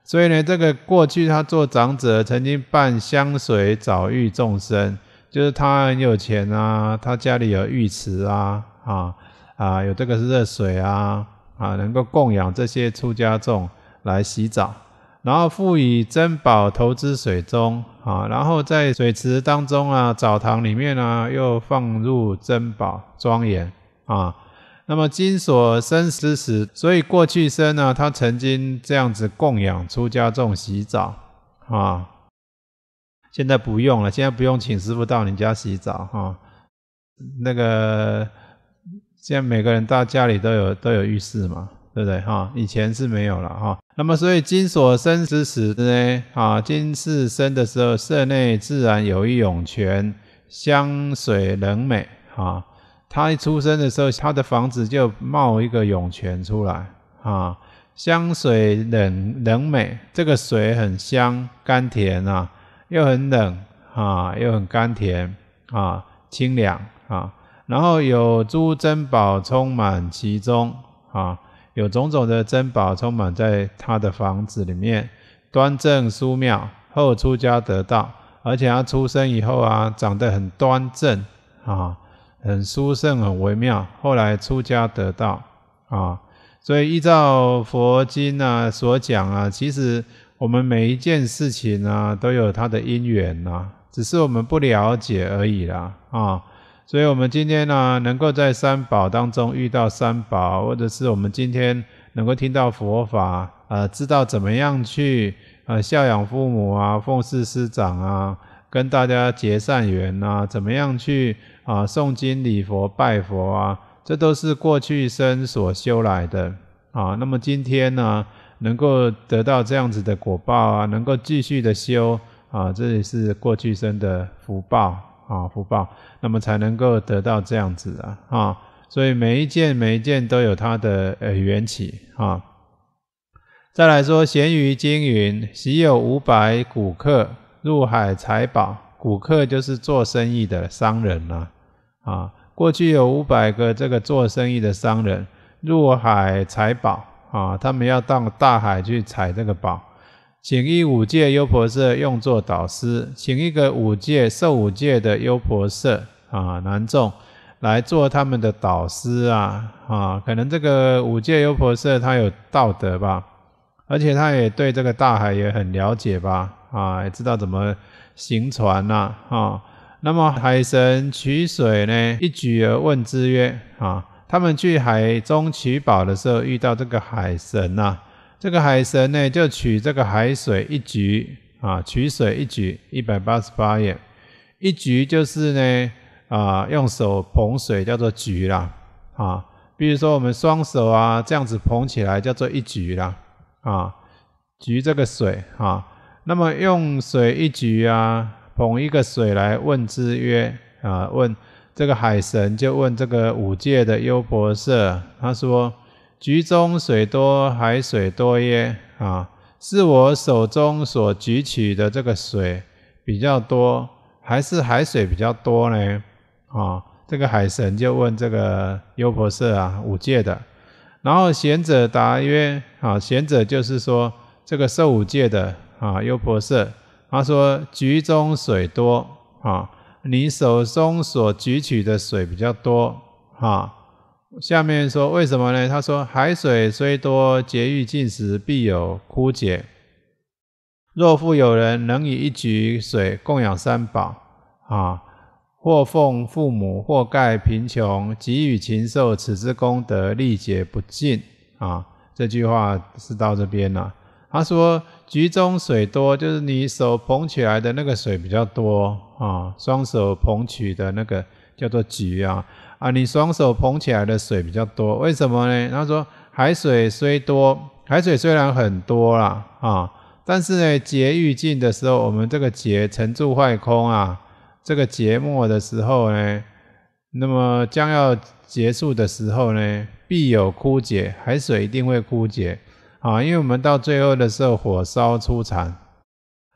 S1: 所以呢，这个过去他做长者曾经伴香水澡浴众生。就是他很有钱啊，他家里有浴池啊，啊啊有这个热水啊，啊能够供养这些出家众来洗澡，然后赋予珍宝投资水中啊，然后在水池当中啊，澡堂里面呢又放入珍宝庄严啊，那么金所生之时，所以过去生呢，他曾经这样子供养出家众洗澡啊。现在不用了，现在不用请师傅到你家洗澡哈。那个，现在每个人到家里都有都有浴室嘛，对不对哈？以前是没有了哈。那么，所以金所生之时呢，啊，金是生的时候，室内自然有一涌泉，香水冷美哈。他一出生的时候，他的房子就冒一个涌泉出来啊，香水冷冷美，这个水很香甘甜啊。又很冷啊，又很甘甜啊，清凉啊。然后有诸珍宝充满其中啊，有种种的珍宝充满在他的房子里面，端正殊妙，后出家得道，而且他出生以后啊，长得很端正啊，很殊胜很微妙，后来出家得道啊。所以依照佛经啊所讲啊，其实。我们每一件事情啊，都有它的因缘呐，只是我们不了解而已啦，啊，所以我们今天呢，能够在三宝当中遇到三宝，或者是我们今天能够听到佛法，呃，知道怎么样去呃孝养父母啊，奉事师长啊，跟大家结善缘呐，怎么样去啊诵经礼佛拜佛啊，这都是过去生所修来的，啊，那么今天呢？能够得到这样子的果报啊，能够继续的修啊，这也是过去生的福报啊，福报，那么才能够得到这样子啊啊，所以每一件每一件都有它的呃缘起啊。再来说咸鱼经云：喜有五百古客入海财宝，古客就是做生意的商人呐啊，过去有五百个这个做生意的商人入海财宝。啊，他们要到大海去采这个宝，请一五戒优婆塞用作导师，请一个五戒、受五戒的优婆塞啊，男众来做他们的导师啊啊，可能这个五戒优婆塞他有道德吧，而且他也对这个大海也很了解吧啊，也知道怎么行船呐啊。那么海神取水呢，一举而问之曰啊。他们去海中取宝的时候，遇到这个海神呐，这个海神呢就取这个海水一局啊，取水一局一百八十八元，一局就是呢啊，用手捧水叫做局啦啊，比如说我们双手啊这样子捧起来叫做一局啦啊，局这个水啊，那么用水一局啊，捧一个水来问之曰啊问。这个海神就问这个五戒的优婆塞，他说：“局中水多，海水多耶？啊，是我手中所举取的这个水比较多，还是海水比较多呢？”啊，这个海神就问这个优婆塞啊，五戒的。然后贤者答曰：“啊，贤者就是说这个受五戒的啊，优婆塞，他说局中水多啊。”你手中所举起的水比较多，哈，下面说为什么呢？他说海水虽多，节欲进食必有枯竭。若复有人能以一举水供养三宝，啊，或奉父母，或盖贫穷，给予禽兽，此之功德力竭不尽，啊，这句话是到这边了。他说：“局中水多，就是你手捧起来的那个水比较多啊。双手捧取的那个叫做局啊，啊，你双手捧起来的水比较多，为什么呢？他说：海水虽多，海水虽然很多啦啊，但是呢，劫欲尽的时候，我们这个劫沉住坏空啊，这个劫末的时候呢，那么将要结束的时候呢，必有枯竭，海水一定会枯竭。”啊，因为我们到最后的时候火烧出产，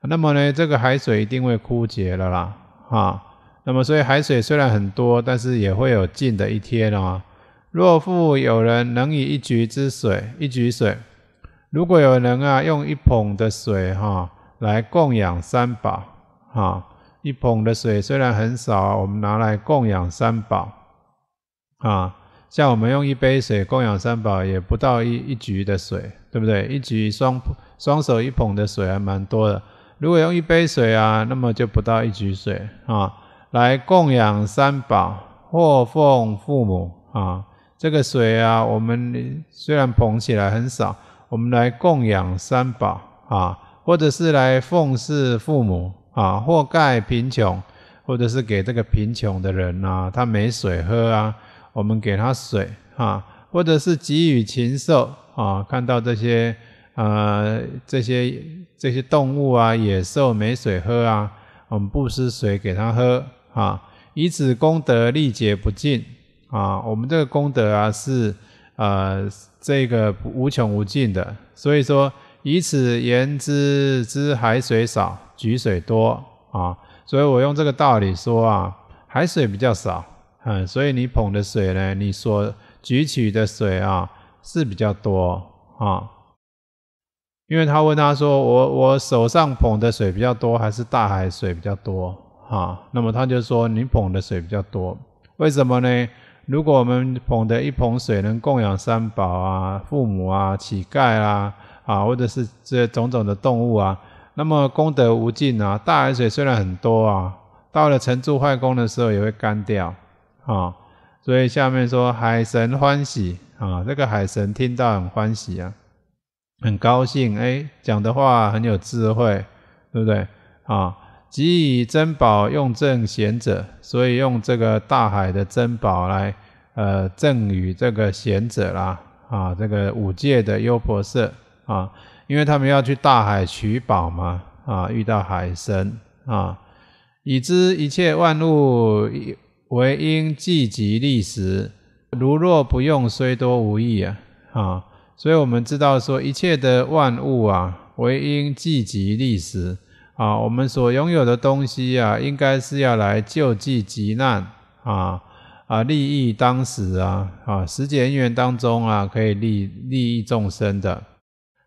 S1: 那么呢，这个海水一定会枯竭了啦，哈。那么所以海水虽然很多，但是也会有尽的一天啊。若复有人能以一局之水，一局水，如果有人啊用一捧的水哈来供养三宝，哈，一捧的水虽然很少，我们拿来供养三宝，啊。像我们用一杯水供养三宝，也不到一一局的水，对不对？一局双双手一捧的水还蛮多的。如果用一杯水啊，那么就不到一局水啊，来供养三宝或奉父母啊。这个水啊，我们虽然捧起来很少，我们来供养三宝啊，或者是来奉侍父母啊，或盖贫穷，或者是给这个贫穷的人呐，他没水喝啊。我们给它水啊，或者是给予禽兽啊，看到这些呃这些这些动物啊、野兽没水喝啊，我们不施水给它喝啊，以此功德力竭不尽啊，我们这个功德啊是呃这个无穷无尽的，所以说以此言之，之海水少，举水多啊，所以我用这个道理说啊，海水比较少。嗯，所以你捧的水呢，你所举起的水啊，是比较多啊。因为他问他说，我我手上捧的水比较多，还是大海水比较多？哈，那么他就说你捧的水比较多。为什么呢？如果我们捧的一捧水能供养三宝啊、父母啊、乞丐啊啊，或者是这些种种的动物啊，那么功德无尽啊。大海水虽然很多啊，到了晨住坏功的时候也会干掉。啊，所以下面说海神欢喜啊，这个海神听到很欢喜啊，很高兴。哎，讲的话很有智慧，对不对？啊，给以珍宝用赠贤者，所以用这个大海的珍宝来呃赠予这个贤者啦。啊，这个五界的优婆塞啊，因为他们要去大海取宝嘛，啊，遇到海神啊，已知一切万物。唯应既及利时，如若不用，虽多无益啊！啊，所以我们知道说，一切的万物啊，唯应既及利时啊。我们所拥有的东西啊，应该是要来救济急难啊啊，利益当时啊啊，实践因缘当中啊，可以利利益众生的。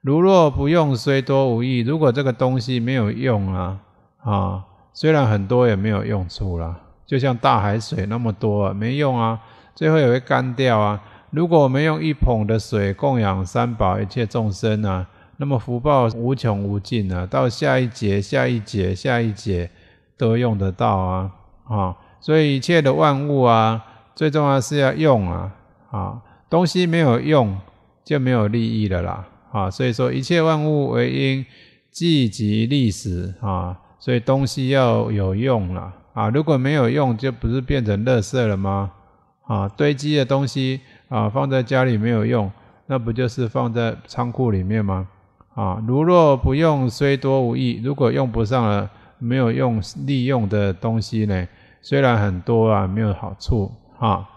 S1: 如若不用，虽多无益。如果这个东西没有用啊啊，虽然很多也没有用处了。就像大海水那么多，没用啊，最后也会干掉啊。如果我们用一捧的水供养三宝一切众生啊，那么福报无穷无尽啊，到下一劫、下一劫、下一劫都用得到啊啊！所以一切的万物啊，最重要是要用啊啊，东西没有用就没有利益了啦啊！所以说一切万物为因，聚及历史啊，所以东西要有用了。啊，如果没有用，就不是变成垃圾了吗？啊，堆积的东西啊，放在家里没有用，那不就是放在仓库里面吗？啊，如若不用，虽多无益。如果用不上了，没有用利用的东西呢，虽然很多啊，没有好处啊。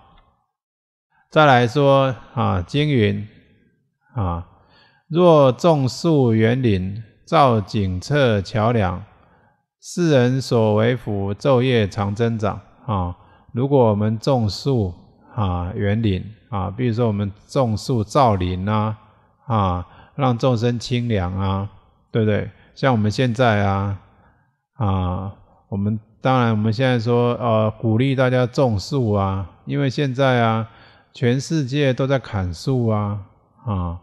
S1: 再来说啊，《金云》啊，若种树园林，造景侧桥梁。世人所为福，昼夜常增长啊！如果我们种树啊，园林啊，比如说我们种树造林呐，啊，让众生清凉啊，对不对？像我们现在啊，啊，我们当然我们现在说呃，鼓励大家种树啊，因为现在啊，全世界都在砍树啊，啊，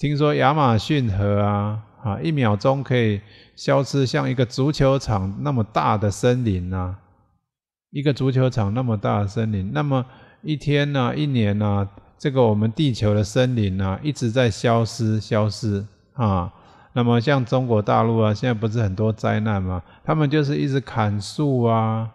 S1: 听说亚马逊河啊。啊，一秒钟可以消失像一个足球场那么大的森林呐，一个足球场那么大的森林，那么一天呐，一年呐，这个我们地球的森林啊，一直在消失，消失啊。那么像中国大陆啊，现在不是很多灾难吗？他们就是一直砍树啊，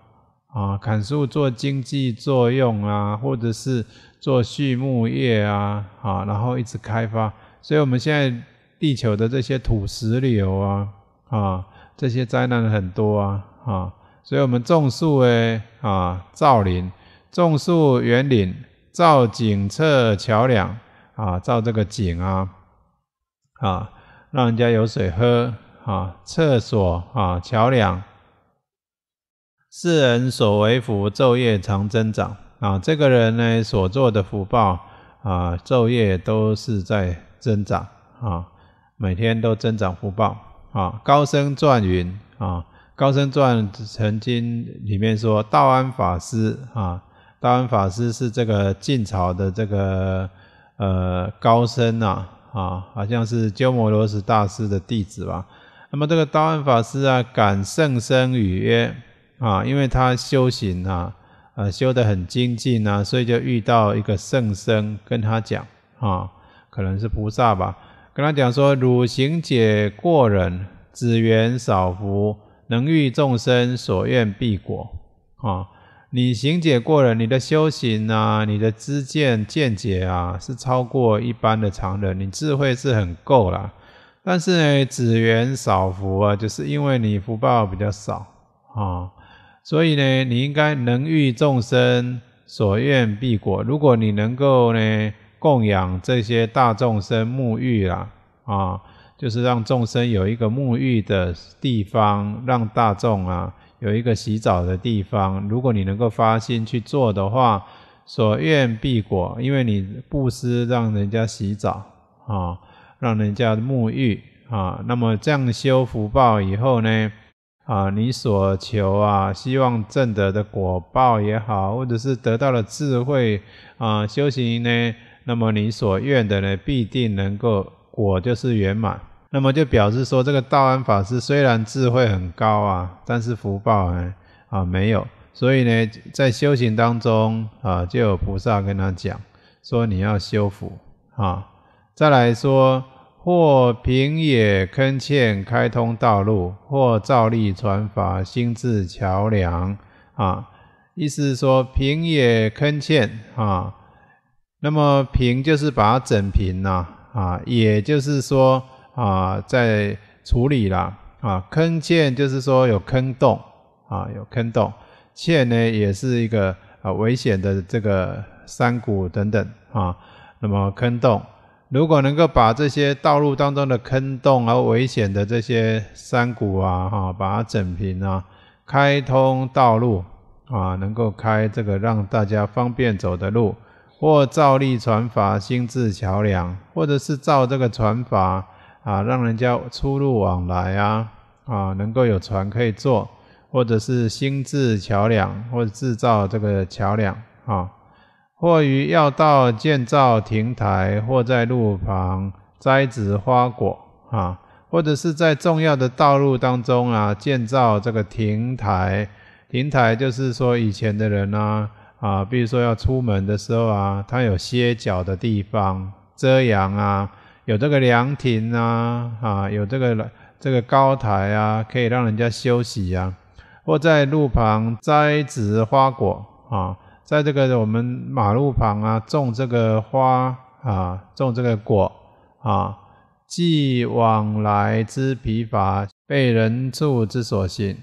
S1: 啊，砍树做经济作用啊，或者是做畜牧业啊，啊，然后一直开发，所以我们现在。地球的这些土石流啊啊，这些灾难很多啊啊，所以我们种树诶啊，造林，种树、园林、造景测桥梁啊，造这个井啊啊，让人家有水喝啊，厕所啊，桥梁。世人所为福，昼夜常增长啊。这个人呢所做的福报啊，昼夜都是在增长啊。每天都增长福报啊！高僧传云啊，高僧传曾经里面说，道安法师啊，道安法师是这个晋朝的这个呃高僧呐啊，好像是鸠摩罗什大师的弟子吧。那么这个道安法师啊，感圣僧语曰啊，因为他修行呐呃，修得很精进啊，所以就遇到一个圣僧跟他讲啊，可能是菩萨吧。跟他讲说，汝行解过人，子缘少福，能遇众生所愿必果。啊，你行解过人，你的修行啊，你的知见见解啊，是超过一般的常人，你智慧是很够啦。但是呢，子缘少福啊，就是因为你福报比较少啊，所以呢，你应该能遇众生所愿必果。如果你能够呢。供养这些大众生沐浴啦，啊，就是让众生有一个沐浴的地方，让大众啊有一个洗澡的地方。如果你能够发心去做的话，所愿必果，因为你布施让人家洗澡啊，让人家沐浴啊，那么这样修福报以后呢，啊，你所求啊，希望挣得的果报也好，或者是得到了智慧啊，修行呢。那么你所愿的呢，必定能够果就是圆满。那么就表示说，这个道安法师虽然智慧很高啊，但是福报呢，啊没有。所以呢，在修行当中啊，就有菩萨跟他讲，说你要修福啊。再来说，或平野坑堑开通道路，或照例传法心智桥梁啊。意思是说，平野坑堑啊。那么平就是把它整平呐，啊，也就是说啊，在处理啦，啊，坑堑就是说有坑洞啊，有坑洞，堑呢也是一个啊危险的这个山谷等等啊，那么坑洞，如果能够把这些道路当中的坑洞啊、危险的这些山谷啊，哈，把它整平啊，开通道路啊，能够开这个让大家方便走的路。或造立船筏，新制桥梁，或者是造这个船筏啊，让人家出入往来啊，啊，能够有船可以坐，或者是新制桥梁，或者制造这个桥梁啊，或于要道建造亭台，或在路旁栽植花果啊，或者是在重要的道路当中啊，建造这个亭台，亭台就是说以前的人啊。啊，比如说要出门的时候啊，它有歇脚的地方、遮阳啊，有这个凉亭啊，啊，有这个这个高台啊，可以让人家休息呀。或在路旁栽植花果啊，在这个我们马路旁啊，种这个花啊，种这个果啊，既往来之疲乏，被人助之所行。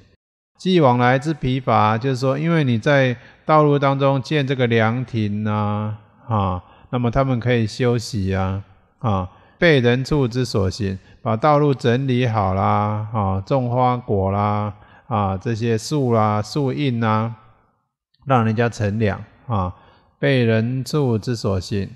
S1: 既往来之疲乏，就是说，因为你在道路当中建这个凉亭呐，啊，那么他们可以休息啊，啊，被人助之所行，把道路整理好啦，啊，种花果啦，啊，这些树啦，树荫呐，让人家乘凉啊，被人助之所行。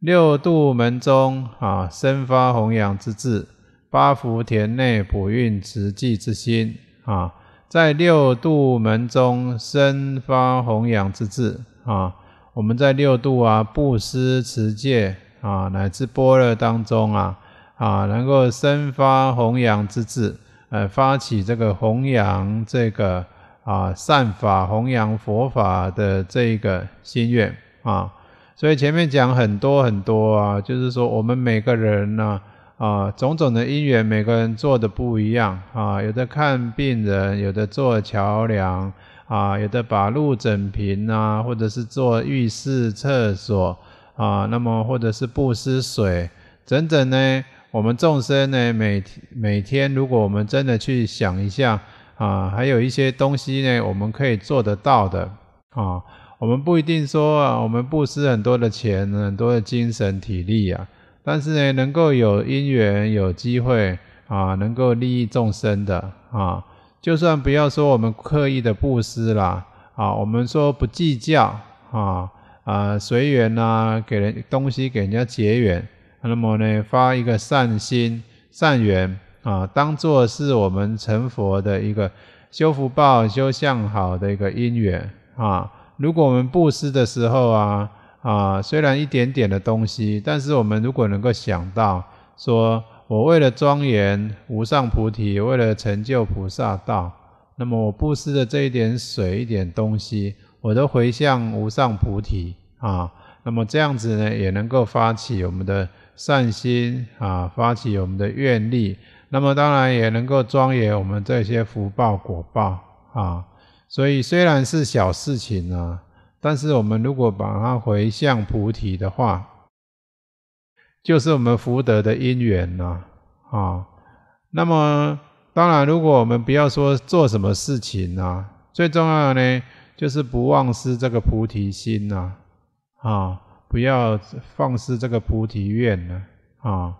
S1: 六度门中啊，生发弘扬之智；八福田内，补运直济之心啊。在六度门中生发弘扬之志啊，我们在六度啊、布施、持戒啊，乃至波勒当中啊啊，能够生发弘扬之志，呃，发起这个弘扬这个啊善法、弘扬佛法的这一个心愿啊。所以前面讲很多很多啊，就是说我们每个人呢。啊，种种的因缘，每个人做的不一样啊。有的看病人，有的做桥梁啊，有的把路整平啊，或者是做浴室、厕所啊，那么或者是不施水。整整呢，我们众生呢，每每天，如果我们真的去想一下啊，还有一些东西呢，我们可以做得到的啊。我们不一定说啊，我们布施很多的钱、很多的精神、体力啊。但是呢，能够有因缘、有机会啊，能够利益众生的啊，就算不要说我们刻意的布施啦，啊，我们说不计较啊啊，随缘呐，给人东西给人家结缘，那么呢，发一个善心、善缘啊，当做是我们成佛的一个修福报、修相好的一个因缘啊。如果我们布施的时候啊，啊，虽然一点点的东西，但是我们如果能够想到，说我为了庄严无上菩提，为了成就菩萨道，那么我布施的这一点水一点东西，我都回向无上菩提啊。那么这样子呢，也能够发起我们的善心啊，发起我们的愿力。那么当然也能够庄严我们这些福报果报啊。所以虽然是小事情呢。但是我们如果把它回向菩提的话，就是我们福德的因缘呐、啊，那么当然，如果我们不要说做什么事情啊，最重要的呢，就是不妄失这个菩提心呐，啊，不要放失这个菩提愿呢，啊，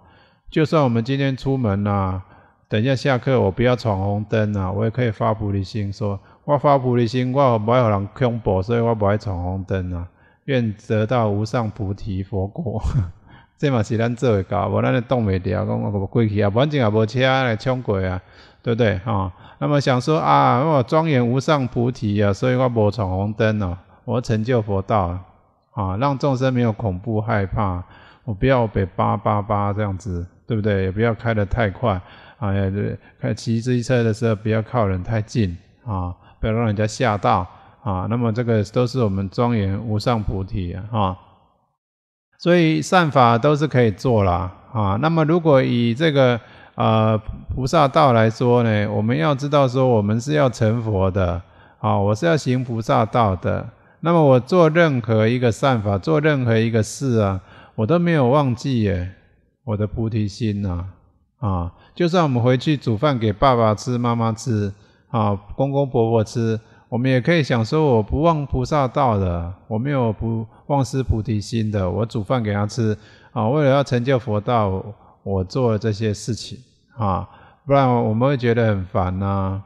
S1: 就算我们今天出门啊，等一下下课我不要闯红灯啊，我也可以发菩提心说。我发菩提心，我不爱让人恐怖，所以我不爱闯红灯啊！愿得到无上菩提佛果，[laughs] 这嘛是咱做嘅到，无咱哋冻未调，讲我唔归去啊！反正也无车来抢过啊，对不对啊？那么想说啊，我庄严无上菩提啊，所以我唔闯红灯咯，我成就佛道啊，啊让众生没有恐怖害怕，我不要被叭叭叭这样子，对不对？也不要开得太快啊！开骑自行车的时候不要靠人太近啊！不要让人家吓到啊！那么这个都是我们庄严无上菩提啊，所以善法都是可以做啦。啊。那么如果以这个呃菩萨道来说呢，我们要知道说我们是要成佛的啊，我是要行菩萨道的。那么我做任何一个善法，做任何一个事啊，我都没有忘记耶我的菩提心呐啊！就算我们回去煮饭给爸爸吃、妈妈吃。啊，公公婆婆吃，我们也可以想说，我不忘菩萨道的，我没有不忘失菩提心的，我煮饭给他吃，啊，为了要成就佛道，我做了这些事情，啊，不然我们会觉得很烦呐，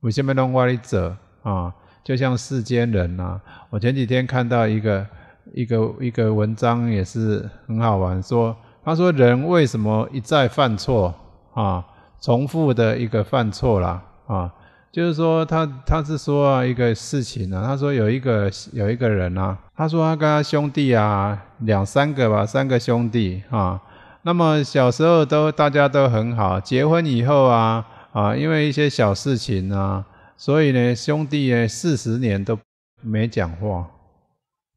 S1: 我先么弄歪里折啊？就像世间人呐，我前几天看到一个一个一个文章，也是很好玩，说他说人为什么一再犯错啊？重复的一个犯错啦啊。就是说，他他是说一个事情啊，他说有一个有一个人呐，他说他跟他兄弟啊两三个吧，三个兄弟啊，那么小时候都大家都很好，结婚以后啊啊，因为一些小事情啊，所以呢兄弟呢四十年都没讲话，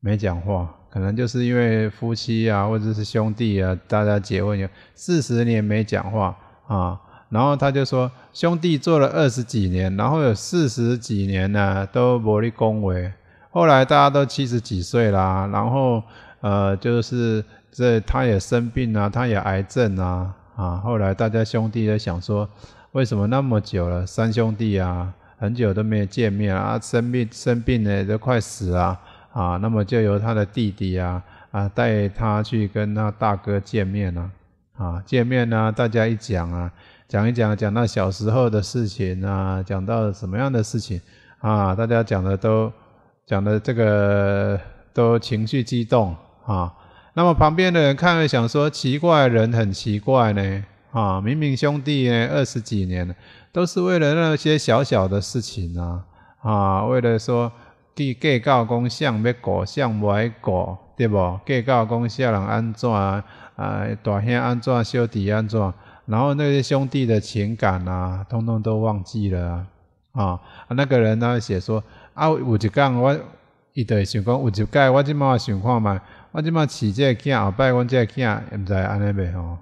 S1: 没讲话，可能就是因为夫妻啊或者是兄弟啊，大家结婚有四十年没讲话啊。然后他就说：“兄弟做了二十几年，然后有四十几年呢，都不立功维。后来大家都七十几岁啦，然后呃，就是这他也生病啊，他也癌症啊啊。后来大家兄弟都想说，为什么那么久了，三兄弟啊，很久都没有见面啊？生病生病呢，都快死啊啊！那么就由他的弟弟啊啊带他去跟他大哥见面呢啊，见面呢，大家一讲啊。”讲一讲，讲到小时候的事情啊，讲到什么样的事情，啊，大家讲的都讲的这个都情绪激动啊。那么旁边的人看了想说，奇怪，人很奇怪呢啊，明明兄弟呢二十几年都是为了那些小小的事情啊啊，为了说，介介告公向咩果，向歪果，对不？计告公下人安怎啊？大兄安怎，小弟安怎？然后那些兄弟的情感呐，通通都忘记了啊！那个人呢写说啊，有一杠我，伊就想讲有一盖我即满想看觅，我即满饲个囝后摆我个囝，毋知安尼未吼？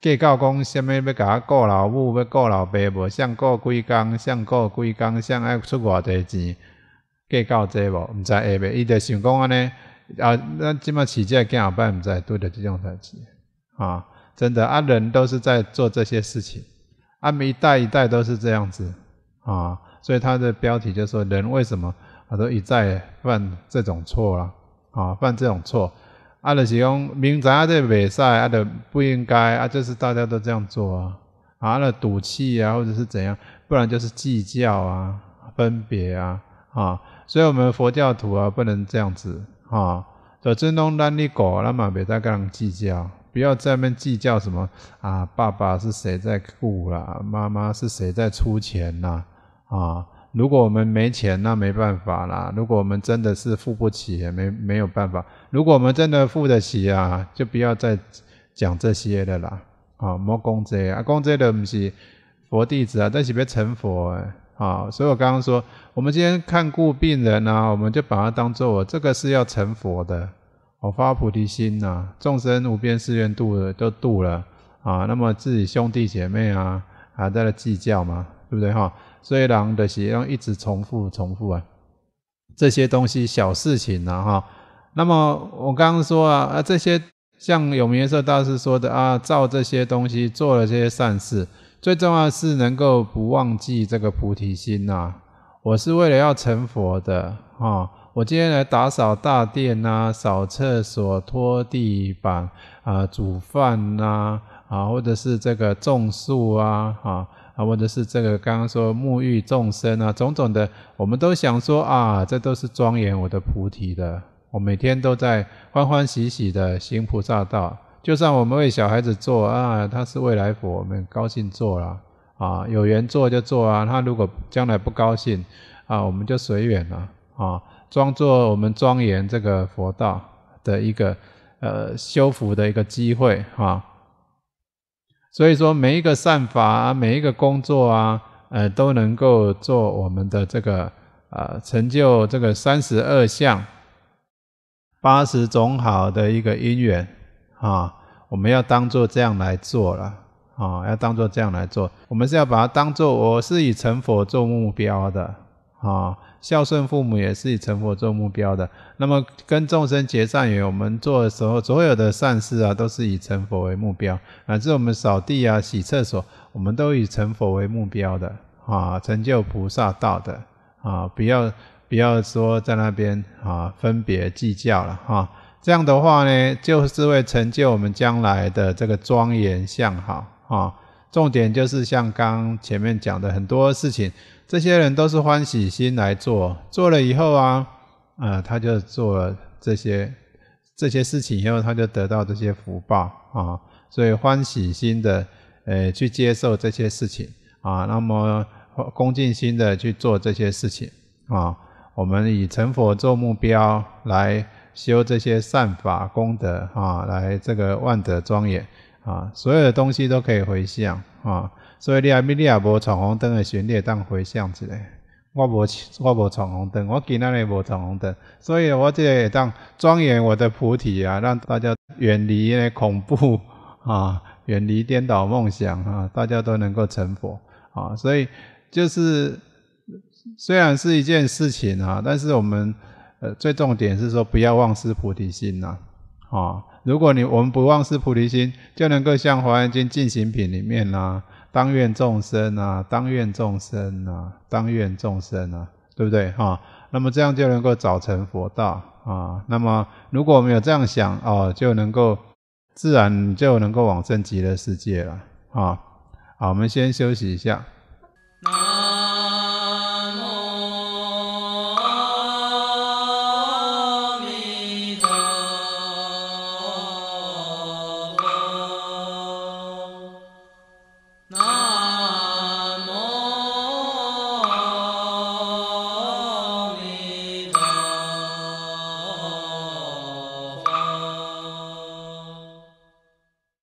S1: 计较讲虾米要甲我顾老母要顾老爸，无想顾几工，想顾几工，想爱出外地钱，计较这无，毋知会未？伊就想讲安尼啊，咱即满饲个囝后摆毋知拄着即种代志啊。真的啊，人都是在做这些事情，啊，每一代一代都是这样子啊，所以他的标题就说：人为什么都一再犯这种错啦？啊，犯这种错，啊，就是讲明早这比赛啊，不应该啊，就是大家都这样做啊，啊，赌气啊，或者是怎样，不然就是计较啊，分别啊，啊，所以我们佛教徒啊，不能这样子啊，就尊重真理果，那么别再跟人计较。不要在面计较什么啊！爸爸是谁在雇啦？妈妈是谁在出钱啦。啊！如果我们没钱，那没办法啦。如果我们真的是付不起，也没没有办法。如果我们真的付得起啊，就不要再讲这些的啦。啊，莫供斋啊，供斋的不是佛弟子啊，但是别成佛诶。啊，所以我刚刚说，我们今天看顾病人啊，我们就把它当做我这个是要成佛的。我发菩提心呐，众生无边誓愿度的都度了啊，那么自己兄弟姐妹啊还在那计较嘛，对不对哈？虽然的习用一直重复重复啊，这些东西小事情呐哈。那么我刚刚说啊，啊这些像永明色大师说的啊，造这些东西做了这些善事，最重要是能够不忘记这个菩提心呐。我是为了要成佛的啊。我今天来打扫大殿啊，扫厕所、拖地板啊，煮饭呐啊，或者是这个种树啊啊啊，或者是这个刚刚说沐浴众生啊，种种的，我们都想说啊，这都是庄严我的菩提的。我每天都在欢欢喜喜的行菩萨道。就算我们为小孩子做啊，他是未来佛，我们高兴做了啊，有缘做就做啊，他如果将来不高兴啊，我们就随缘了啊。装作我们庄严这个佛道的一个呃修福的一个机会哈，所以说每一个善法啊，每一个工作啊，呃都能够做我们的这个呃成就这个三十二相八十种好的一个因缘啊，我们要当做这样来做了啊，要当做这样来做，我们是要把它当做我是以成佛做目标的啊。孝顺父母也是以成佛做目标的。那么跟众生结善缘，我们做的时候，所有的善事啊，都是以成佛为目标。乃至我们扫地啊、洗厕所，我们都以成佛为目标的啊，成就菩萨道的啊，不要不要说在那边啊分别计较了哈。这样的话呢，就是为成就我们将来的这个庄严相好啊。重点就是像刚前面讲的很多事情。这些人都是欢喜心来做，做了以后啊，啊，他就做这些这些事情，以后他就得到这些福报啊。所以欢喜心的，呃，去接受这些事情啊。那么恭敬心的去做这些事情啊。我们以成佛做目标来修这些善法功德啊，来这个万德庄严啊，所有的东西都可以回向啊。所以你阿咪，你也无闯红灯嘅旋律当回响之类。我无，我无闯红灯，我今仔日无闯红灯。所以，我这系当庄严我的菩提啊，让大家远离恐怖 [laughs] 啊，远离颠倒梦想啊，大家都能够成佛啊。所以，就是虽然是一件事情啊，但是我们呃最重点是说，不要忘失菩提心呐。啊，如果你我们不忘失菩提心，就能够像《华严经》进行品里面呐。当愿众生啊，当愿众生啊，当愿众生啊，对不对啊？那么这样就能够早成佛道啊。那么如果我们有这样想哦，就能够自然就能够往生极乐世界了啊。好，我们先休息一下。